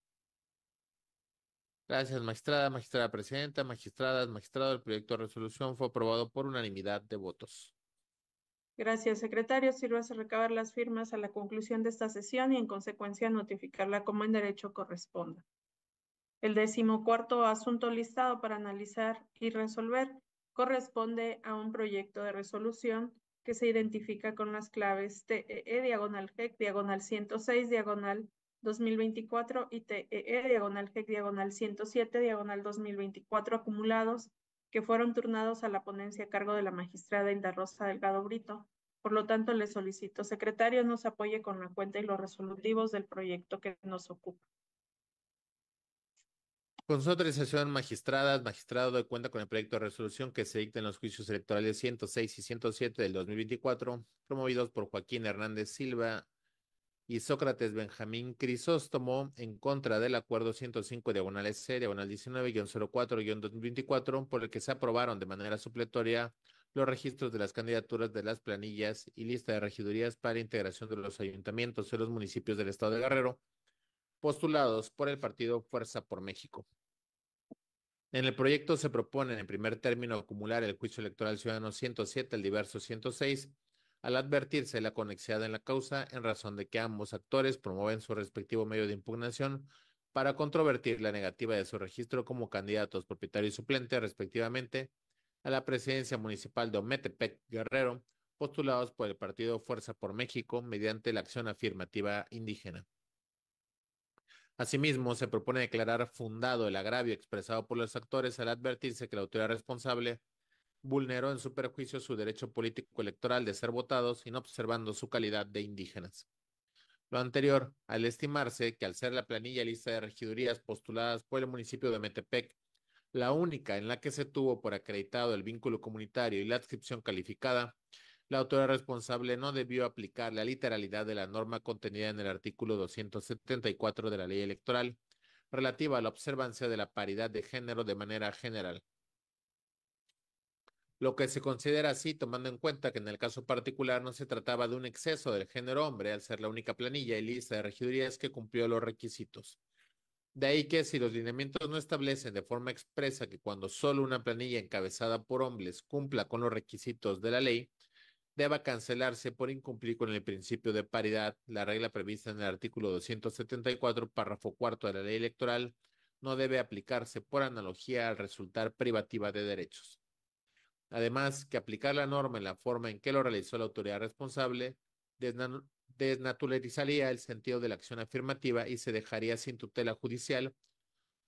Gracias, magistrada, magistrada presidenta, magistradas, magistrado. El proyecto de resolución fue aprobado por unanimidad de votos. Gracias, secretario. a recabar las firmas a la conclusión de esta sesión y, en consecuencia, notificarla como en derecho corresponda. El decimocuarto asunto listado para analizar y resolver corresponde a un proyecto de resolución que se identifica con las claves TEE e diagonal GEC diagonal 106 diagonal 2024 y TEE e diagonal GEC diagonal 107 diagonal 2024 acumulados que fueron turnados a la ponencia a cargo de la magistrada Hilda Rosa Delgado Brito por lo tanto, le solicito, secretario, nos apoye con la cuenta y los resolutivos del proyecto que nos ocupa. Con su autorización, magistradas, magistrado de cuenta con el proyecto de resolución que se dicta en los juicios electorales 106 y 107 del 2024, promovidos por Joaquín Hernández Silva y Sócrates Benjamín Crisóstomo, en contra del acuerdo 105 diagonal C, diagonal 19-04-2024, por el que se aprobaron de manera supletoria los registros de las candidaturas de las planillas y lista de regidurías para integración de los ayuntamientos de los municipios del estado de Guerrero, postulados por el partido Fuerza por México. En el proyecto se propone, en primer término, acumular el juicio electoral ciudadano 107 al diverso 106, al advertirse la conexión en la causa en razón de que ambos actores promueven su respectivo medio de impugnación para controvertir la negativa de su registro como candidatos propietario y suplente, respectivamente, a la presidencia municipal de Ometepec Guerrero, postulados por el partido Fuerza por México mediante la acción afirmativa indígena. Asimismo, se propone declarar fundado el agravio expresado por los actores al advertirse que la autoridad responsable vulneró en su perjuicio su derecho político electoral de ser votados, observando su calidad de indígenas. Lo anterior, al estimarse que al ser la planilla lista de regidurías postuladas por el municipio de Metepec la única en la que se tuvo por acreditado el vínculo comunitario y la adscripción calificada, la autora responsable no debió aplicar la literalidad de la norma contenida en el artículo 274 de la ley electoral relativa a la observancia de la paridad de género de manera general. Lo que se considera así, tomando en cuenta que en el caso particular no se trataba de un exceso del género hombre al ser la única planilla y lista de regidurías que cumplió los requisitos. De ahí que si los lineamientos no establecen de forma expresa que cuando solo una planilla encabezada por hombres cumpla con los requisitos de la ley, deba cancelarse por incumplir con el principio de paridad, la regla prevista en el artículo 274, párrafo cuarto de la ley electoral, no debe aplicarse por analogía al resultar privativa de derechos. Además, que aplicar la norma en la forma en que lo realizó la autoridad responsable desnaturalizaría el sentido de la acción afirmativa y se dejaría sin tutela judicial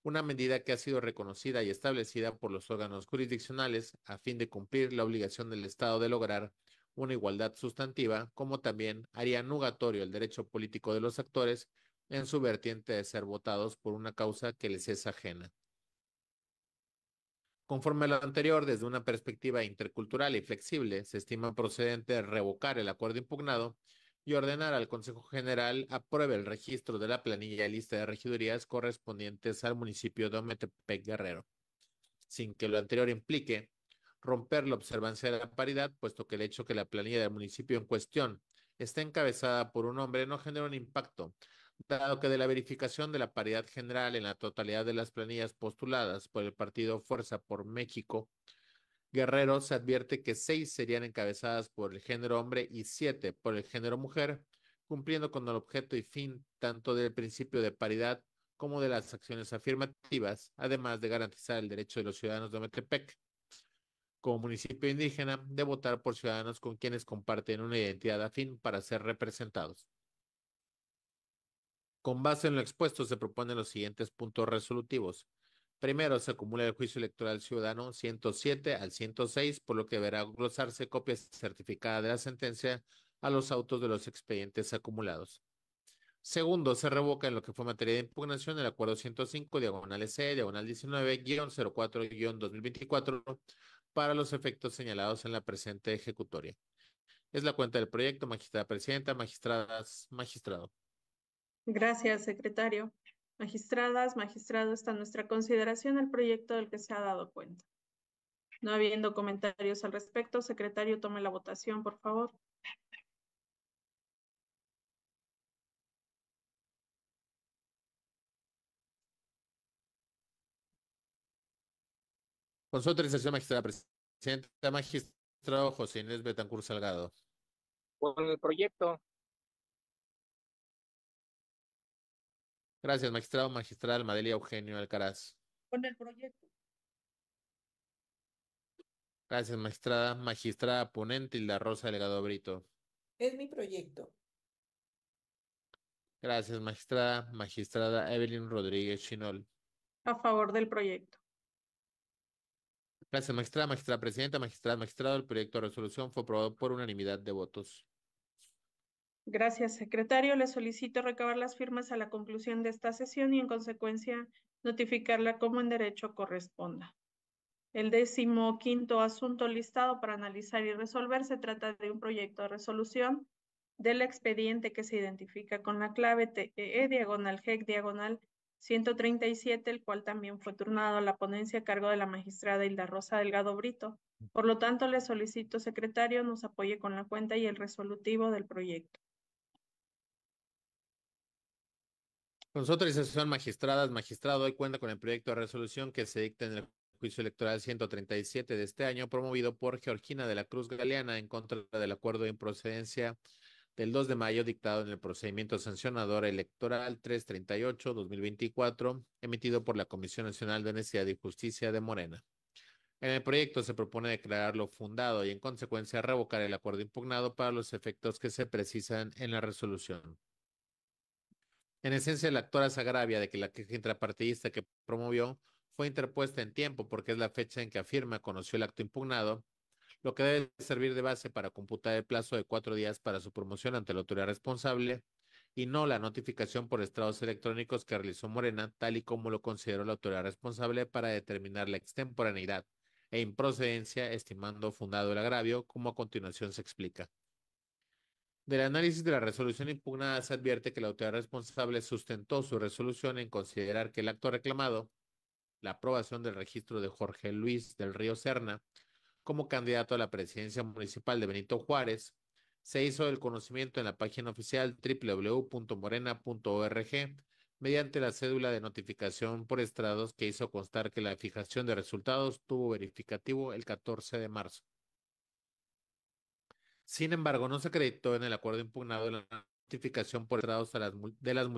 una medida que ha sido reconocida y establecida por los órganos jurisdiccionales a fin de cumplir la obligación del Estado de lograr una igualdad sustantiva, como también haría nugatorio el derecho político de los actores en su vertiente de ser votados por una causa que les es ajena. Conforme a lo anterior, desde una perspectiva intercultural y flexible, se estima procedente revocar el acuerdo impugnado y ordenar al Consejo General apruebe el registro de la planilla y lista de regidurías correspondientes al municipio de Ometepec Guerrero, sin que lo anterior implique romper la observancia de la paridad, puesto que el hecho que la planilla del municipio en cuestión esté encabezada por un hombre no genera un impacto, dado que de la verificación de la paridad general en la totalidad de las planillas postuladas por el partido Fuerza por México, Guerrero se advierte que seis serían encabezadas por el género hombre y siete por el género mujer, cumpliendo con el objeto y fin tanto del principio de paridad como de las acciones afirmativas, además de garantizar el derecho de los ciudadanos de Metepec como municipio indígena de votar por ciudadanos con quienes comparten una identidad afín para ser representados. Con base en lo expuesto se proponen los siguientes puntos resolutivos. Primero se acumula el juicio electoral ciudadano 107 al 106, por lo que deberá glosarse copias certificadas de la sentencia a los autos de los expedientes acumulados. Segundo, se revoca en lo que fue materia de impugnación el acuerdo 105, diagonal S, e diagonal 19-04-2024 para los efectos señalados en la presente ejecutoria. Es la cuenta del proyecto, magistrada presidenta, magistradas, magistrado. Gracias, secretario. Magistradas, magistrado, está nuestra consideración el proyecto del que se ha dado cuenta. No habiendo comentarios al respecto, secretario, tome la votación, por favor. Con su autorización, magistrada presidenta, magistrado José Inés Betancur Salgado. Con el proyecto. Gracias, magistrado magistrada, Madelia Eugenio Alcaraz. Con el proyecto. Gracias, magistrada. Magistrada ponente Hilda Rosa Delgado Brito. Es mi proyecto. Gracias, magistrada. Magistrada Evelyn Rodríguez Chinol. A favor del proyecto. Gracias, magistrada, magistrada presidenta, magistrada, magistrado. El proyecto de resolución fue aprobado por unanimidad de votos. Gracias, secretario. Le solicito recabar las firmas a la conclusión de esta sesión y, en consecuencia, notificarla como en derecho corresponda. El decimoquinto asunto listado para analizar y resolver se trata de un proyecto de resolución del expediente que se identifica con la clave TEE e diagonal GEC diagonal 137, el cual también fue turnado a la ponencia a cargo de la magistrada Hilda Rosa Delgado Brito. Por lo tanto, le solicito, secretario, nos apoye con la cuenta y el resolutivo del proyecto. Con su autorización magistradas, magistrado hoy cuenta con el proyecto de resolución que se dicta en el juicio electoral 137 de este año, promovido por Georgina de la Cruz Galeana en contra del acuerdo de improcedencia del 2 de mayo dictado en el procedimiento sancionador electoral 338-2024, emitido por la Comisión Nacional de Necesidad y Justicia de Morena. En el proyecto se propone declararlo fundado y en consecuencia revocar el acuerdo impugnado para los efectos que se precisan en la resolución. En esencia, la se agravia de que la queja intrapartidista que promovió fue interpuesta en tiempo porque es la fecha en que afirma conoció el acto impugnado, lo que debe servir de base para computar el plazo de cuatro días para su promoción ante la autoridad responsable y no la notificación por estrados electrónicos que realizó Morena, tal y como lo consideró la autoridad responsable para determinar la extemporaneidad e improcedencia, estimando fundado el agravio, como a continuación se explica. Del análisis de la resolución impugnada se advierte que la autoridad responsable sustentó su resolución en considerar que el acto reclamado, la aprobación del registro de Jorge Luis del Río Serna como candidato a la presidencia municipal de Benito Juárez, se hizo el conocimiento en la página oficial www.morena.org mediante la cédula de notificación por estrados que hizo constar que la fijación de resultados tuvo verificativo el 14 de marzo. Sin embargo, no se acreditó en el acuerdo impugnado la notificación por las de las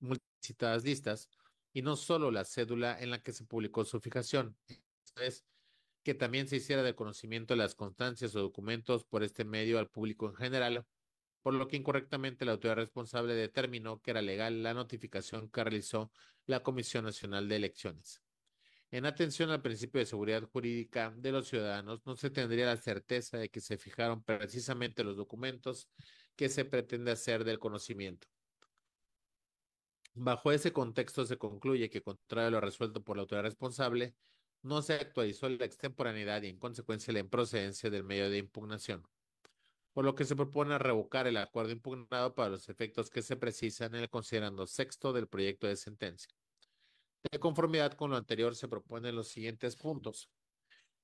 multicitadas listas y no solo la cédula en la que se publicó su fijación. es, que también se hiciera de conocimiento las constancias o documentos por este medio al público en general, por lo que incorrectamente la autoridad responsable determinó que era legal la notificación que realizó la Comisión Nacional de Elecciones. En atención al principio de seguridad jurídica de los ciudadanos, no se tendría la certeza de que se fijaron precisamente los documentos que se pretende hacer del conocimiento. Bajo ese contexto se concluye que, contrario a lo resuelto por la autoridad responsable, no se actualizó la extemporaneidad y, en consecuencia, la improcedencia del medio de impugnación, por lo que se propone revocar el acuerdo impugnado para los efectos que se precisan en el considerando sexto del proyecto de sentencia. De conformidad con lo anterior, se proponen los siguientes puntos.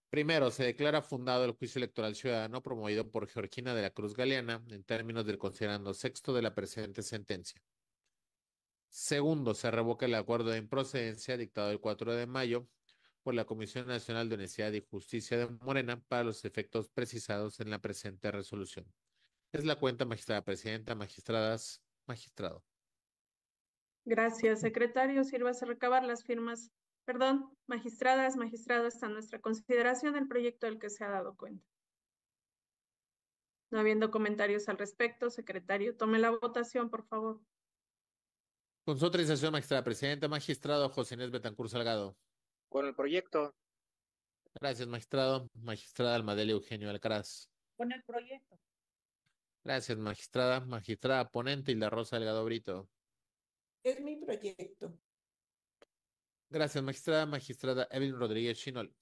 Primero, se declara fundado el juicio electoral ciudadano promovido por Georgina de la Cruz Galeana en términos del considerando sexto de la presente sentencia. Segundo, se revoca el acuerdo de improcedencia dictado el 4 de mayo por la Comisión Nacional de Honestidad y Justicia de Morena para los efectos precisados en la presente resolución. Es la cuenta, magistrada presidenta, magistradas, magistrado. Gracias, secretario. a recabar las firmas, perdón, magistradas, magistrados, a nuestra consideración el proyecto del que se ha dado cuenta. No habiendo comentarios al respecto, secretario, tome la votación, por favor. Con su autorización, magistrada presidenta, magistrado José Inés Betancur Salgado. Con el proyecto. Gracias, magistrado. Magistrada Almadelia Eugenio Alcaraz. Con el proyecto. Gracias, magistrada. Magistrada ponente y Rosa Delgado Brito es mi proyecto. Gracias, magistrada. Magistrada Evelyn Rodríguez Chinol.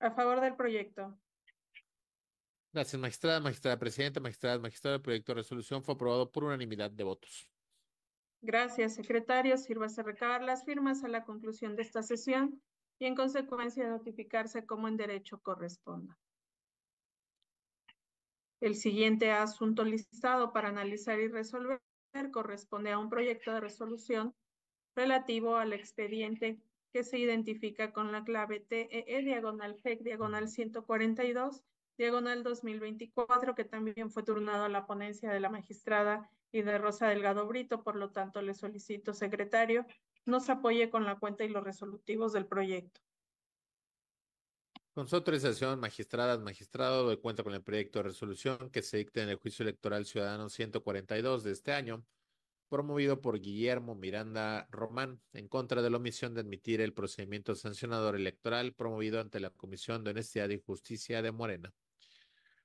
A favor del proyecto. Gracias, magistrada, magistrada presidenta, magistrada, magistrada. El proyecto de resolución fue aprobado por unanimidad de votos. Gracias, secretario. Sírvase recabar las firmas a la conclusión de esta sesión y en consecuencia notificarse como en derecho corresponda. El siguiente asunto listado para analizar y resolver corresponde a un proyecto de resolución relativo al expediente que se identifica con la clave TEE e diagonal FEC diagonal 142 diagonal 2024 que también fue turnado a la ponencia de la magistrada y de Rosa Delgado Brito, por lo tanto le solicito secretario nos apoye con la cuenta y los resolutivos del proyecto. Con su autorización, magistradas, magistrado, doy cuenta con el proyecto de resolución que se dicta en el juicio electoral ciudadano 142 de este año, promovido por Guillermo Miranda Román, en contra de la omisión de admitir el procedimiento sancionador electoral promovido ante la Comisión de Honestidad y Justicia de Morena.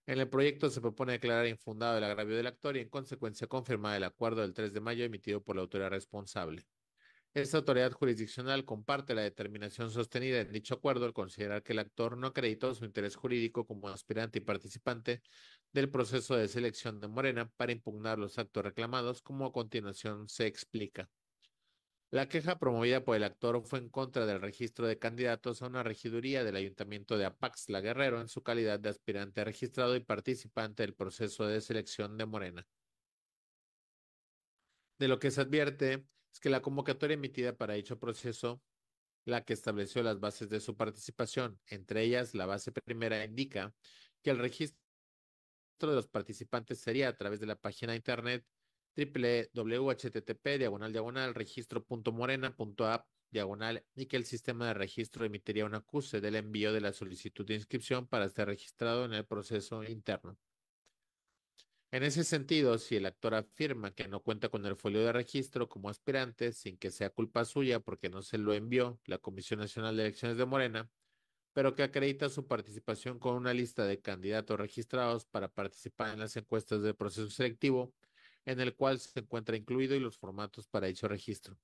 En el proyecto se propone declarar infundado el agravio del actor y en consecuencia confirmar el acuerdo del 3 de mayo emitido por la autoridad responsable. Esta autoridad jurisdiccional comparte la determinación sostenida en dicho acuerdo al considerar que el actor no acreditó su interés jurídico como aspirante y participante del proceso de selección de Morena para impugnar los actos reclamados, como a continuación se explica. La queja promovida por el actor fue en contra del registro de candidatos a una regiduría del Ayuntamiento de Apaxla Guerrero en su calidad de aspirante registrado y participante del proceso de selección de Morena. De lo que se advierte que la convocatoria emitida para dicho proceso, la que estableció las bases de su participación, entre ellas la base primera indica que el registro de los participantes sería a través de la página internet www.http diagonal diagonal app diagonal y que el sistema de registro emitiría un acuse del envío de la solicitud de inscripción para estar registrado en el proceso interno. En ese sentido, si el actor afirma que no cuenta con el folio de registro como aspirante sin que sea culpa suya porque no se lo envió la Comisión Nacional de Elecciones de Morena, pero que acredita su participación con una lista de candidatos registrados para participar en las encuestas del proceso selectivo, en el cual se encuentra incluido y los formatos para dicho registro.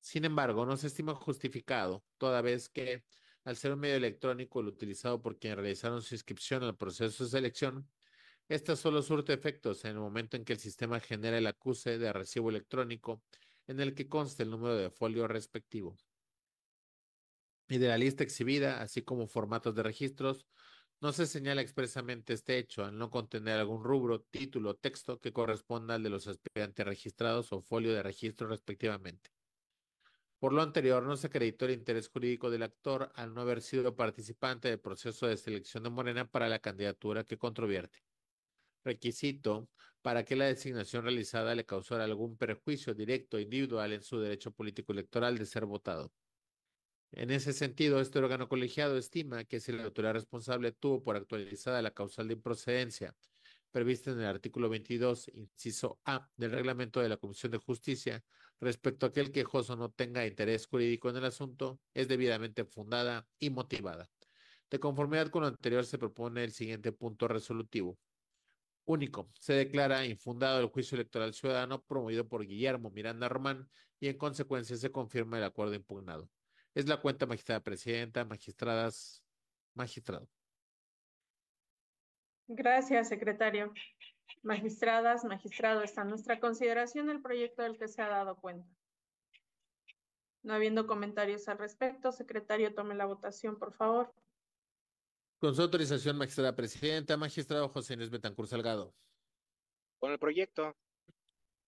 Sin embargo, no se estima justificado, toda vez que, al ser un medio electrónico el utilizado por quien realizaron su inscripción al proceso de selección, esta solo surte efectos en el momento en que el sistema genera el acuse de recibo electrónico en el que conste el número de folio respectivo y de la lista exhibida, así como formatos de registros, no se señala expresamente este hecho al no contener algún rubro, título o texto que corresponda al de los aspirantes registrados o folio de registro respectivamente. Por lo anterior, no se acreditó el interés jurídico del actor al no haber sido participante del proceso de selección de Morena para la candidatura que controvierte requisito para que la designación realizada le causara algún perjuicio directo e individual en su derecho político electoral de ser votado. En ese sentido, este órgano colegiado estima que si la autoridad responsable tuvo por actualizada la causal de improcedencia prevista en el artículo 22, inciso A del reglamento de la Comisión de Justicia, respecto a que el quejoso no tenga interés jurídico en el asunto, es debidamente fundada y motivada. De conformidad con lo anterior, se propone el siguiente punto resolutivo. Único, se declara infundado el juicio electoral ciudadano promovido por Guillermo Miranda Román y en consecuencia se confirma el acuerdo impugnado. Es la cuenta magistrada presidenta, magistradas, magistrado. Gracias, secretario. Magistradas, magistrado, está en nuestra consideración el proyecto del que se ha dado cuenta. No habiendo comentarios al respecto, secretario, tome la votación, por favor. Con su autorización, magistrada presidenta, magistrado José Inés Betancur Salgado. Con el proyecto.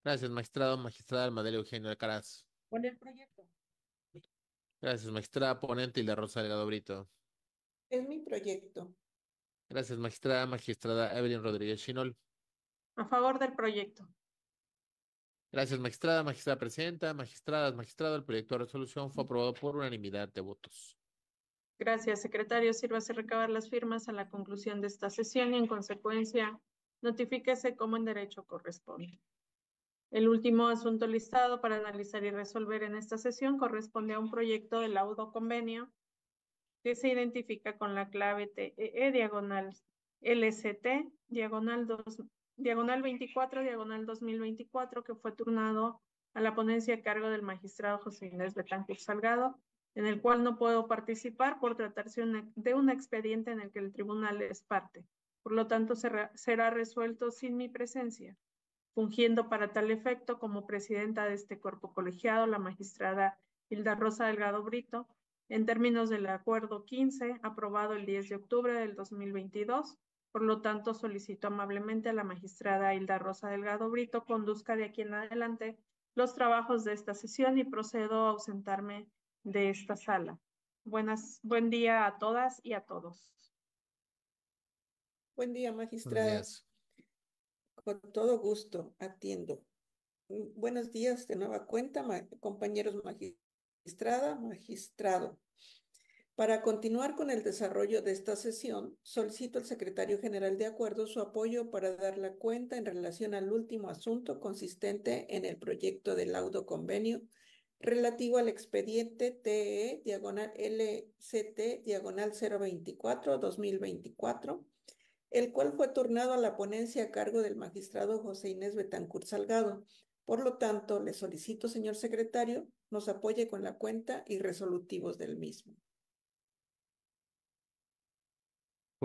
Gracias, magistrado. Magistrada Almadela Eugenio Alcaraz. Con el proyecto. Gracias, magistrada ponente Hilda Rosa Delgado Brito. Es mi proyecto. Gracias, magistrada. Magistrada Evelyn Rodríguez Chinol. A favor del proyecto. Gracias, magistrada, magistrada presidenta, magistradas, magistrado. El proyecto de resolución fue aprobado por unanimidad de votos. Gracias, secretario. Sírvase recabar las firmas a la conclusión de esta sesión y, en consecuencia, notifíquese como en derecho corresponde. El último asunto listado para analizar y resolver en esta sesión corresponde a un proyecto de laudo convenio que se identifica con la clave TEE e diagonal lst diagonal diagonal 24 diagonal 2024 que fue turnado a la ponencia a cargo del magistrado José Inés Betancourt Salgado en el cual no puedo participar por tratarse de un expediente en el que el tribunal es parte. Por lo tanto, será, será resuelto sin mi presencia, fungiendo para tal efecto como presidenta de este cuerpo colegiado la magistrada Hilda Rosa Delgado Brito, en términos del acuerdo 15 aprobado el 10 de octubre del 2022. Por lo tanto, solicito amablemente a la magistrada Hilda Rosa Delgado Brito conduzca de aquí en adelante los trabajos de esta sesión y procedo a ausentarme de esta sala. Buenas, buen día a todas y a todos. Buen día, magistrada. Con todo gusto, atiendo. Mm, buenos días de nueva cuenta, compañeros magistrada, magistrado. Para continuar con el desarrollo de esta sesión, solicito al secretario general de acuerdo su apoyo para dar la cuenta en relación al último asunto consistente en el proyecto del laudo convenio relativo al expediente TE diagonal LCT diagonal 024-2024, el cual fue turnado a la ponencia a cargo del magistrado José Inés Betancur Salgado. Por lo tanto, le solicito, señor secretario, nos apoye con la cuenta y resolutivos del mismo.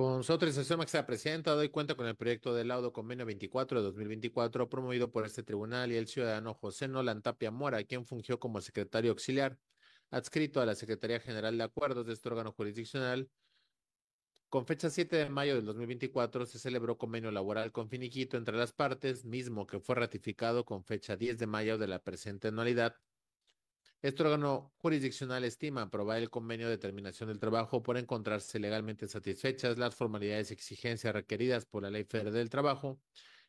Con su autorización ha presidenta, doy cuenta con el proyecto de laudo convenio 24 de 2024 promovido por este tribunal y el ciudadano José Nolan Tapia Mora, quien fungió como secretario auxiliar, adscrito a la Secretaría General de Acuerdos de este órgano jurisdiccional. Con fecha 7 de mayo del 2024 se celebró convenio laboral con finiquito entre las partes, mismo que fue ratificado con fecha 10 de mayo de la presente anualidad este órgano jurisdiccional estima aprobar el convenio de terminación del trabajo por encontrarse legalmente satisfechas las formalidades y exigencias requeridas por la Ley Federal del Trabajo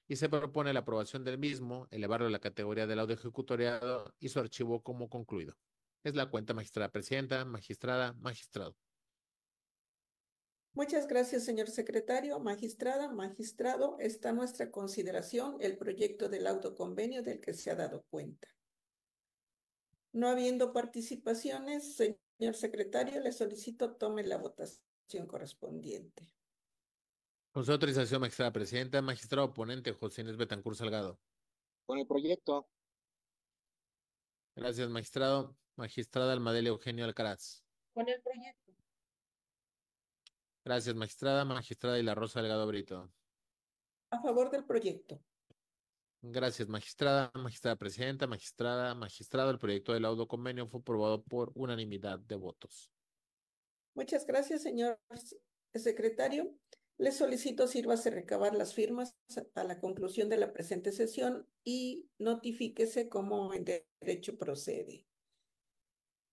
y se propone la aprobación del mismo, elevarlo a la categoría del auto ejecutoriado y su archivo como concluido. Es la cuenta magistrada presidenta, magistrada, magistrado. Muchas gracias, señor secretario, magistrada, magistrado. Está nuestra consideración el proyecto del autoconvenio del que se ha dado cuenta. No habiendo participaciones, señor secretario, le solicito tome la votación correspondiente. Con su autorización, magistrada presidenta, magistrado oponente José Inés Betancur Salgado. Con el proyecto. Gracias, magistrado. Magistrada Almadele Eugenio Alcaraz. Con el proyecto. Gracias, magistrada. Magistrada y la Rosa Delgado Brito. A favor del proyecto. Gracias, magistrada, magistrada presidenta, magistrada, magistrado. El proyecto del laudo convenio fue aprobado por unanimidad de votos. Muchas gracias, señor secretario. Le solicito sírvase recabar las firmas a la conclusión de la presente sesión y notifíquese cómo en derecho procede.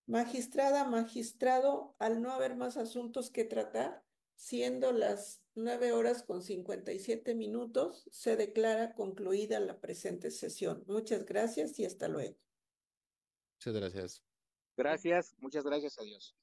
Magistrada, magistrado, al no haber más asuntos que tratar, Siendo las 9 horas con 57 minutos, se declara concluida la presente sesión. Muchas gracias y hasta luego. Muchas gracias. Gracias, muchas gracias adiós.